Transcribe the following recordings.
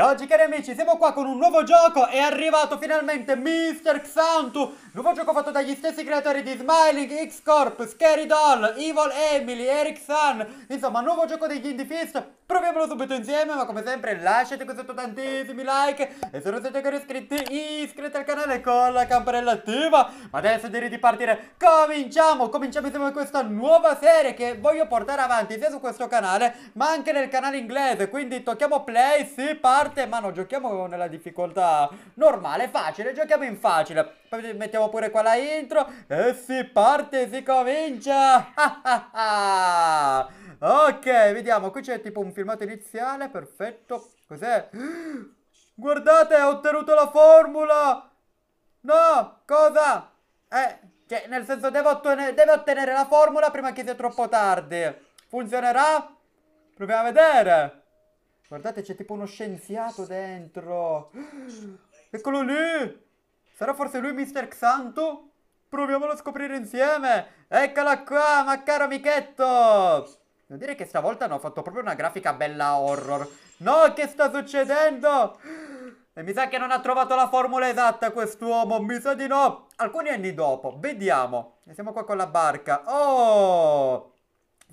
E oggi cari amici siamo qua con un nuovo gioco, è arrivato finalmente Mr. Xantu Nuovo gioco fatto dagli stessi creatori di Smiling, X-Corp, Scary Doll, Evil Emily, Eric Sun Insomma nuovo gioco degli Indie Fist Proviamolo subito insieme, ma come sempre lasciate qui sotto tantissimi like e se non siete ancora iscritti, iscrivetevi al canale con la campanella attiva. Ma adesso direi di partire, cominciamo! Cominciamo insieme a questa nuova serie che voglio portare avanti sia su questo canale ma anche nel canale inglese, quindi tocchiamo play, si parte, ma non giochiamo nella difficoltà normale, facile, giochiamo in facile. Poi mettiamo pure qua la intro e si parte, si comincia! Ah, ah, ah. Ok, vediamo. Qui c'è tipo un filmato iniziale, perfetto. Cos'è? Guardate, ho ottenuto la formula! No, cosa? Eh, cioè, nel senso, devo ottenere, devo ottenere la formula prima che sia troppo tardi. Funzionerà? Proviamo a vedere. Guardate, c'è tipo uno scienziato dentro. Eccolo lì! Sarà forse lui Mr. Xanto? Proviamolo a scoprire insieme! Eccola qua, ma caro amichetto! Devo dire che stavolta hanno fatto proprio una grafica bella horror. No, che sta succedendo? E mi sa che non ha trovato la formula esatta quest'uomo, mi sa di no. Alcuni anni dopo, vediamo. E siamo qua con la barca. Oh!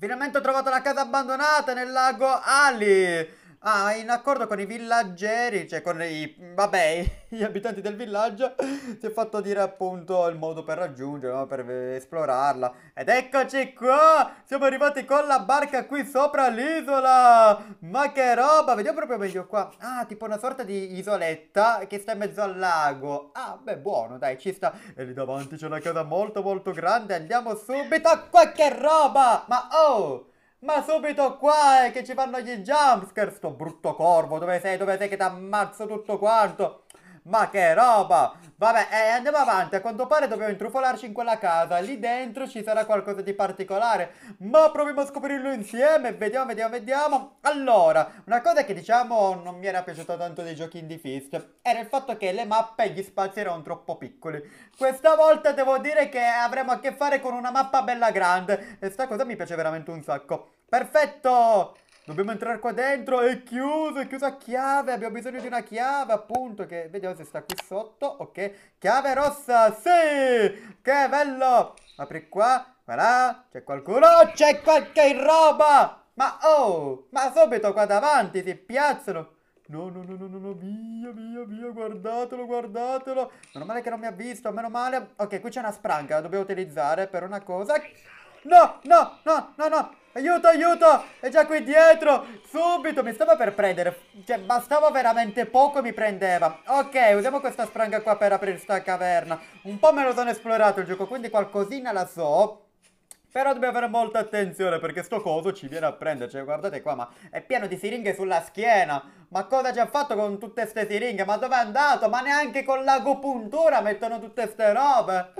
Finalmente ho trovato la casa abbandonata nel lago Ali. Ah, in accordo con i villaggeri, cioè con i, vabbè, gli abitanti del villaggio, si è fatto dire appunto il modo per raggiungerla, no? per esplorarla. Ed eccoci qua, siamo arrivati con la barca qui sopra l'isola, ma che roba, vediamo proprio meglio qua. Ah, tipo una sorta di isoletta che sta in mezzo al lago. Ah, beh, buono, dai, ci sta. E lì davanti c'è una casa molto molto grande, andiamo subito qua, che roba, ma oh... Ma subito qua è che ci fanno gli jumpscare, sto brutto corvo, dove sei, dove sei che ti ammazzo tutto quanto? Ma che roba! Vabbè, eh, andiamo avanti. A quanto pare dobbiamo intrufolarci in quella casa. Lì dentro ci sarà qualcosa di particolare. Ma proviamo a scoprirlo insieme. Vediamo, vediamo, vediamo. Allora, una cosa che diciamo non mi era piaciuta tanto dei giochi di Fist era il fatto che le mappe e gli spazi erano troppo piccoli. Questa volta devo dire che avremo a che fare con una mappa bella grande. E sta cosa mi piace veramente un sacco. Perfetto! Dobbiamo entrare qua dentro, è chiuso, è chiuso a chiave, abbiamo bisogno di una chiave appunto che vediamo oh, se sta qui sotto, ok, chiave rossa, sì, che bello, apri qua, voilà, c'è qualcuno, c'è qualche roba, ma oh, ma subito qua davanti si piazzano, No, no, no, no, no, via, via, via, guardatelo, guardatelo. Meno male che non mi ha visto, meno male. Ok, qui c'è una spranca, la dobbiamo utilizzare per una cosa. No, no, no, no, no. Aiuto, aiuto! È già qui dietro! Subito! Mi stava per prendere. Cioè, bastava veramente poco e mi prendeva. Ok, usiamo questa spranga qua per aprire sta caverna. Un po' me lo sono esplorato il gioco, quindi qualcosina la so. Però dobbiamo fare molta attenzione perché sto coso ci viene a prendere. Cioè, guardate qua, ma è pieno di siringhe sulla schiena. Ma cosa ci ha fatto con tutte ste siringhe? Ma dove è andato? Ma neanche con l'agopuntura mettono tutte ste robe.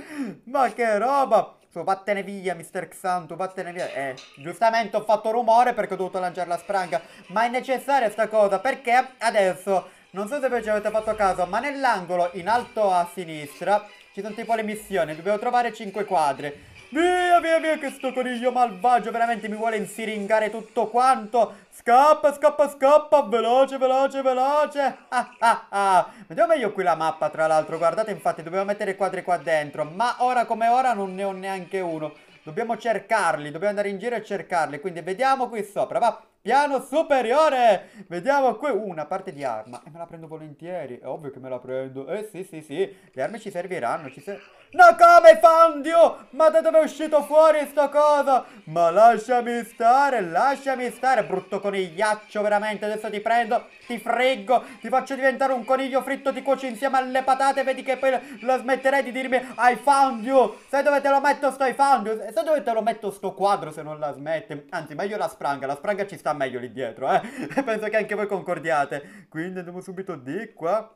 Ma che roba! Cioè, vattene via, Mister Xanto, vattene via. Eh, giustamente ho fatto rumore perché ho dovuto lanciare la spranga. Ma è necessaria sta cosa, perché adesso, non so se voi ci avete fatto caso, ma nell'angolo in alto a sinistra ci sono tipo le missioni. Dobbiamo trovare 5 quadri. Via, via, via, che sto coniglio malvagio veramente mi vuole insiringare tutto quanto. Scappa, scappa, scappa, veloce, veloce, veloce. Ah, ah, ah. Vediamo meglio qui la mappa, tra l'altro. Guardate, infatti, dobbiamo mettere quadri qua dentro. Ma ora come ora non ne ho neanche uno. Dobbiamo cercarli, dobbiamo andare in giro e cercarli. Quindi vediamo qui sopra, va piano superiore. Vediamo qui una parte di arma. E me la prendo volentieri. È ovvio che me la prendo. Eh sì, sì, sì. Le armi ci serviranno. Ci ser no, come Fandio? Ma da dove è uscito fuori sto cosa? Ma lasciami stare, lasciami stare, brutto conigliaccio, veramente. Adesso ti prendo, ti freggo, ti faccio diventare un coniglio fritto, ti cuoci insieme alle patate. Vedi che poi la smetterei di dirmi I found you. Sai dove te lo metto sto I found you? Sai dove te lo metto sto quadro se non la smette? Anzi, meglio la spranga. La spranga ci sta sta meglio lì dietro, eh. Penso che anche voi concordiate. Quindi andiamo subito di qua.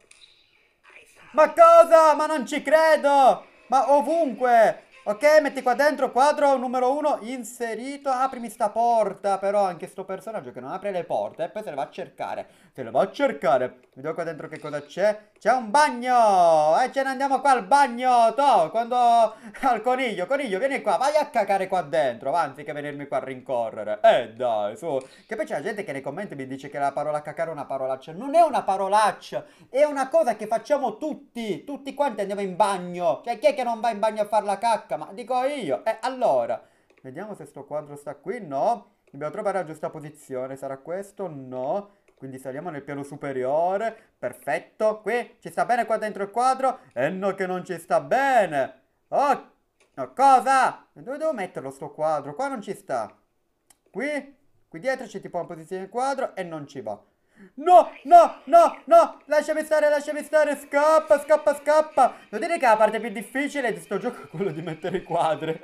Ma cosa? Ma non ci credo! Ma ovunque! Ok, metti qua dentro quadro numero uno, inserito. Aprimi sta porta, però anche sto personaggio che non apre le porte e poi se ne va a cercare. Te lo vado a cercare. Vediamo qua dentro che cosa c'è. C'è un bagno! E eh, ce ne andiamo qua al bagno, to! Quando... al coniglio. Coniglio, vieni qua, vai a cacare qua dentro, va, anziché venirmi qua a rincorrere. Eh, dai, su. Che poi c'è la gente che nei commenti mi dice che la parola cacare è una parolaccia. Non è una parolaccia! È una cosa che facciamo tutti! Tutti quanti andiamo in bagno! Cioè, chi è che non va in bagno a fare la cacca? Ma dico io! Eh, allora... Vediamo se sto quadro sta qui, no? Dobbiamo trovare la giusta posizione, sarà questo? No. Quindi saliamo nel piano superiore, perfetto. Qui ci sta bene qua dentro il quadro? E eh no che non ci sta bene. Oh, no, cosa? Dove devo metterlo sto quadro? Qua non ci sta. Qui? Qui dietro c'è tipo una posizione del quadro e non ci va. No, no, no, no, lasciami stare, lasciami stare, scappa, scappa, scappa. Devo dire che la parte più difficile di sto gioco è quello di mettere i quadri.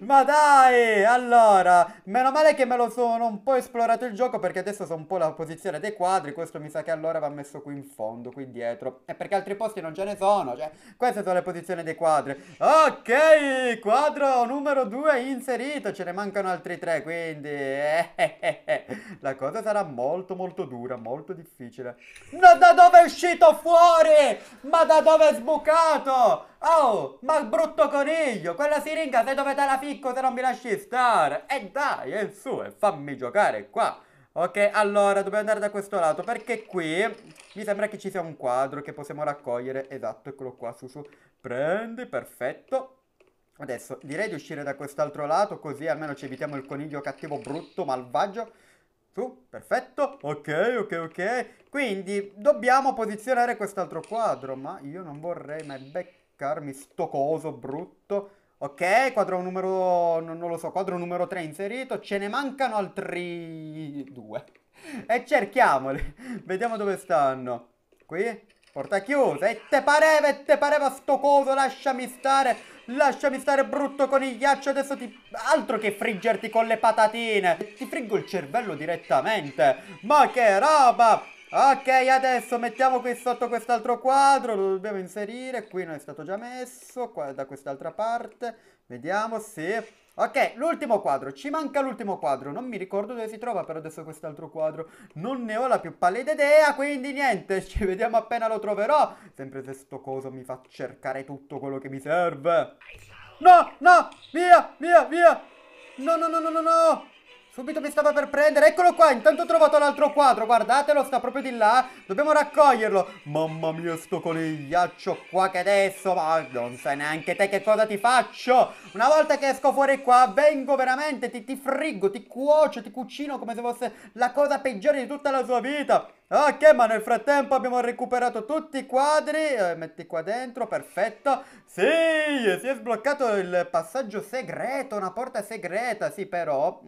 Ma dai, allora, meno male che me lo sono un po' esplorato il gioco perché adesso so un po' la posizione dei quadri. Questo mi sa che allora va messo qui in fondo, qui dietro. E perché altri posti non ce ne sono, cioè, queste sono le posizioni dei quadri. Ok, quadro numero 2 inserito, ce ne mancano altri tre, quindi... Eh, eh, eh. eh. La cosa sarà molto molto dura, molto difficile. No, da dove è uscito fuori? Ma da dove è sbucato? Oh, ma il brutto coniglio, quella siringa se dove te la ficco se non mi lasci stare? E eh, dai, è su, e fammi giocare qua. Ok, allora, dobbiamo andare da questo lato perché qui mi sembra che ci sia un quadro che possiamo raccogliere. Esatto, eccolo qua, su su. Prendi, perfetto. Adesso direi di uscire da quest'altro lato così almeno ci evitiamo il coniglio cattivo, brutto, malvagio. Su, perfetto. Ok, ok, ok. Quindi dobbiamo posizionare quest'altro quadro, ma io non vorrei mai beccarmi sto coso brutto. Ok, quadro numero... non, non lo so, quadro numero 3 inserito. Ce ne mancano altri due. E cerchiamoli. Vediamo dove stanno. Qui? Porta chiusa. E te pareva, e te pareva sto coso, lasciami stare. Lasciami stare brutto conigliaccio, adesso ti... Altro che friggerti con le patatine. Ti friggo il cervello direttamente. Ma che roba! Ok, adesso mettiamo qui sotto quest'altro quadro, lo dobbiamo inserire, qui non è stato già messo, qua, da quest'altra parte, vediamo, sì, Ok, l'ultimo quadro, ci manca l'ultimo quadro, non mi ricordo dove si trova però adesso quest'altro quadro, non ne ho la più pallida idea, quindi niente, ci vediamo appena lo troverò, sempre se sto coso mi fa cercare tutto quello che mi serve. No, no, via, via, via, no, no, no, no, no, no, Subito mi stava per prendere, eccolo qua, intanto ho trovato l'altro quadro, guardatelo, sta proprio di là, dobbiamo raccoglierlo. Mamma mia, sto conigliaccio qua che adesso, ma non sai neanche te che cosa ti faccio. Una volta che esco fuori qua, vengo veramente, ti, ti friggo, ti cuocio, ti cucino come se fosse la cosa peggiore di tutta la sua vita. Ok, ma nel frattempo abbiamo recuperato tutti i quadri, eh, metti qua dentro, perfetto. Sì, si è sbloccato il passaggio segreto, una porta segreta, sì però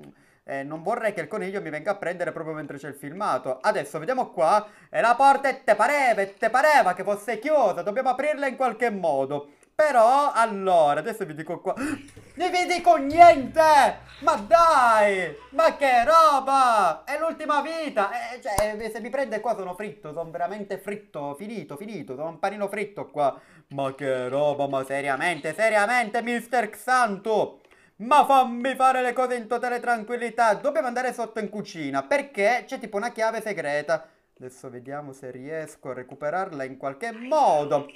eh, non vorrei che il coniglio mi venga a prendere proprio mentre c'è il filmato. Adesso vediamo qua, e la porta te pareva, te pareva che fosse chiusa, dobbiamo aprirla in qualche modo. Però, allora, adesso vi dico qua... Non vi dico niente! Ma dai! Ma che roba! È l'ultima vita! Eh, eh cioè, eh, se mi prende qua sono fritto, sono veramente fritto, finito, finito, sono un panino fritto qua. Ma che roba, ma seriamente, seriamente, Mister Xanto! Ma fammi fare le cose in totale tranquillità. Dobbiamo andare sotto in cucina perché c'è tipo una chiave segreta. Adesso vediamo se riesco a recuperarla in qualche modo.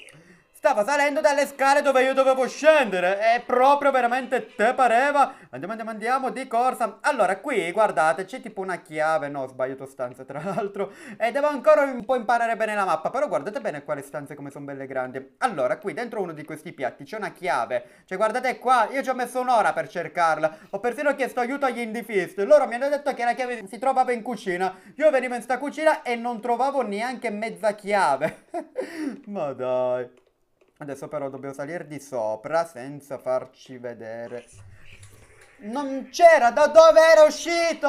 Stava salendo dalle scale dove io dovevo scendere. E proprio veramente te pareva. Andiamo, andiamo, andiamo di corsa. Allora, qui guardate, c'è tipo una chiave. No, ho sbagliato stanza tra l'altro. E devo ancora un po' imparare bene la mappa. Però guardate bene quale stanze come sono belle grandi. Allora, qui dentro uno di questi piatti c'è una chiave. Cioè, guardate qua, io ci ho messo un'ora per cercarla. Ho persino chiesto aiuto agli indifisti. Loro mi hanno detto che la chiave si trovava in cucina. Io venivo in sta cucina e non trovavo neanche mezza chiave. Ma dai. Adesso però dobbiamo salire di sopra senza farci vedere. Non c'era! Da dove era uscito?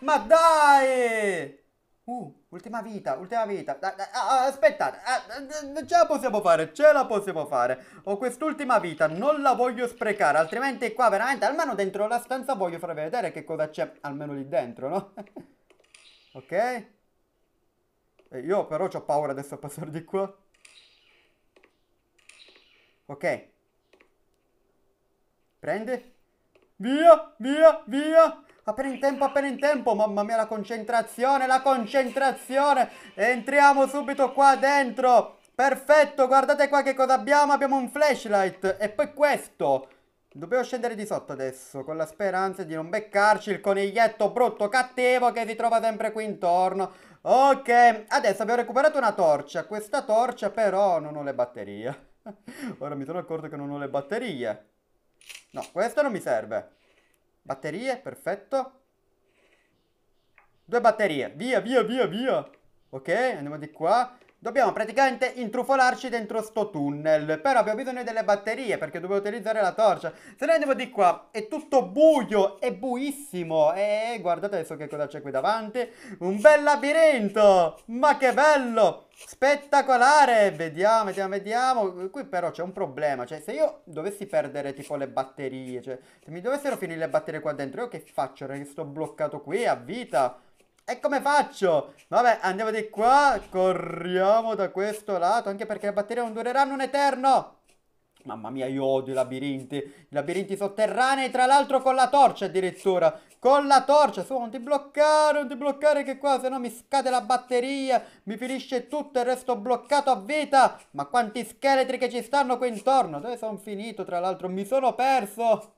Ma dai! Uh, ultima vita, ultima vita. Ah, ah, aspettate, ah, ce la possiamo fare, ce la possiamo fare. Ho quest'ultima vita, non la voglio sprecare, altrimenti qua veramente, almeno dentro la stanza voglio far vedere che cosa c'è, almeno lì dentro, no? ok? E eh, io però ho paura adesso a passare di qua. Ok. Prende. Via, via, via. Appena in tempo, appena in tempo. Mamma mia, la concentrazione, la concentrazione. Entriamo subito qua dentro. Perfetto, guardate qua che cosa abbiamo. Abbiamo un flashlight. E poi questo. Dobbiamo scendere di sotto adesso, con la speranza di non beccarci il coniglietto brutto cattivo che si trova sempre qui intorno. Ok, adesso abbiamo recuperato una torcia. Questa torcia però non ho le batterie. Ora mi sono accorto che non ho le batterie. No, questa non mi serve. Batterie, perfetto. Due batterie, via, via, via, via. Ok, andiamo di qua. Dobbiamo praticamente intrufolarci dentro sto tunnel, però abbiamo bisogno delle batterie perché dobbiamo utilizzare la torcia. Se ne andiamo di qua, è tutto buio, è buissimo e guardate adesso che cosa c'è qui davanti. Un bel labirinto, ma che bello, spettacolare. Vediamo, vediamo, vediamo. Qui però c'è un problema, cioè se io dovessi perdere tipo le batterie, cioè se mi dovessero finire le batterie qua dentro, io che faccio? Resto bloccato qui a vita? E come faccio? Vabbè, andiamo di qua, corriamo da questo lato, anche perché le batterie non dureranno un eterno. Mamma mia, io odio i labirinti. I labirinti sotterranei, tra l'altro con la torcia addirittura. Con la torcia, su, non ti bloccare, non ti bloccare che qua, se no mi scade la batteria, mi finisce tutto e resto bloccato a vita. Ma quanti scheletri che ci stanno qui intorno? Dove sono finito, tra l'altro? Mi sono perso.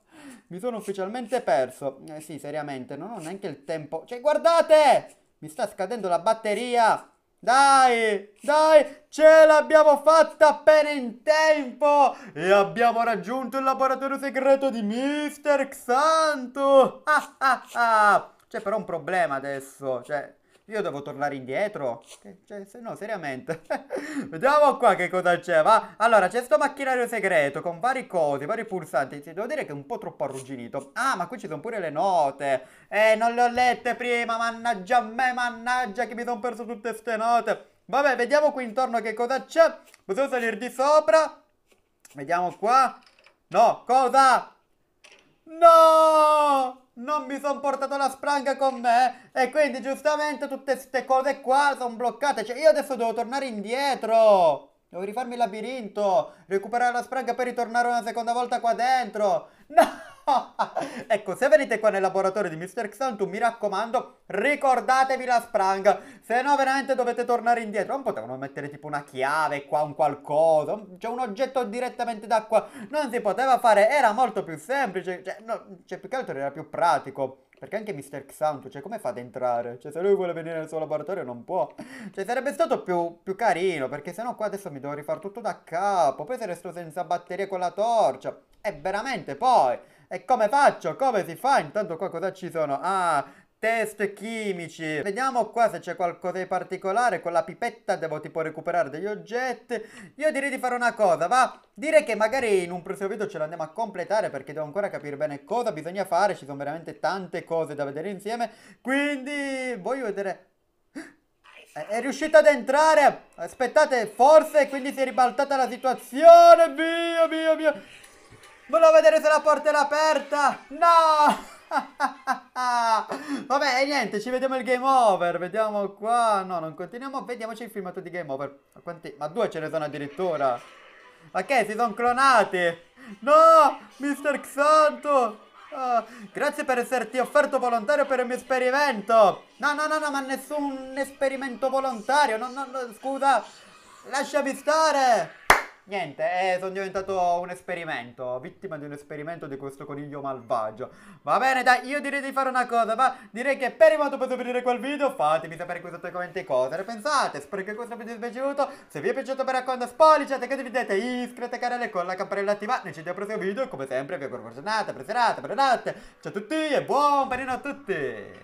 Mi sono ufficialmente perso. Eh sì, seriamente, non ho neanche il tempo. Cioè, guardate! Mi sta scadendo la batteria! Dai, dai, ce l'abbiamo fatta appena in tempo e abbiamo raggiunto il laboratorio segreto di Mr. Xanto. Ah, ah, ah. C'è però un problema adesso, cioè io devo tornare indietro? cioè, se no, seriamente. Vediamo qua che cosa c'è, va? Allora, c'è sto macchinario segreto con vari cosi, vari pulsanti. Devo dire che è un po' troppo arrugginito. Ah, ma qui ci sono pure le note. Eh, non le ho lette prima, mannaggia a me, mannaggia che mi sono perso tutte queste note. Vabbè, vediamo qui intorno che cosa c'è. Possiamo salire di sopra? Vediamo qua. No, cosa? No! non mi sono portato la spranga con me e quindi giustamente tutte queste cose qua sono bloccate. Cioè io adesso devo tornare indietro. Devo rifarmi il labirinto, recuperare la spranga per ritornare una seconda volta qua dentro. No! ecco, se venite qua nel laboratorio di Mr. Xantum, mi raccomando, ricordatevi la sprang. Se no, veramente dovete tornare indietro. Non potevano mettere tipo una chiave qua, un qualcosa. cioè, un oggetto direttamente da qua. Non si poteva fare, era molto più semplice. Cioè, no, cioè più che altro era più pratico. Perché anche Mr. Xantum, cioè, come fa ad entrare? Cioè, se lui vuole venire nel suo laboratorio non può. Cioè, sarebbe stato più, più carino, perché sennò qua adesso mi devo rifare tutto da capo. Poi se resto senza batterie con la torcia. E veramente, poi... E come faccio? Come si fa? Intanto qua cosa ci sono? Ah, test chimici vediamo qua se c'è qualcosa di particolare con la pipetta devo tipo recuperare degli oggetti io direi di fare una cosa va Direi che magari in un prossimo video ce l'andiamo a completare perché devo ancora capire bene cosa bisogna fare ci sono veramente tante cose da vedere insieme quindi voglio vedere è riuscito ad entrare aspettate forse quindi si è ribaltata la situazione via via via Volevo vedere se la porta era aperta! No! Vabbè, e niente, ci vediamo il game over. Vediamo qua. No, non continuiamo. Vediamoci il filmato di game over. Ma, quanti... Ma due ce ne sono addirittura. Ma che? Si sono clonati. No, Mr. Xanto. Oh, grazie per esserti offerto volontario per il mio esperimento. No, no, no, no, ma nessun esperimento volontario. No, no, no, scusa. Lasciami stare. Niente, eh, sono diventato un esperimento, vittima di un esperimento di questo coniglio malvagio. Va bene, dai, io direi di fare una cosa, ma direi che per il momento posso finire quel video. Fatemi sapere qui sotto nei commenti cosa ne pensate. Spero che questo video vi sia piaciuto. Se vi è piaciuto mi raccomando spolliciate, condividete, iscrivetevi al canale con la campanella attiva. Noi ci vediamo al prossimo video. Come sempre vi auguro buona giornata, buona serata, buona notte. Ciao a tutti e buon panino a tutti!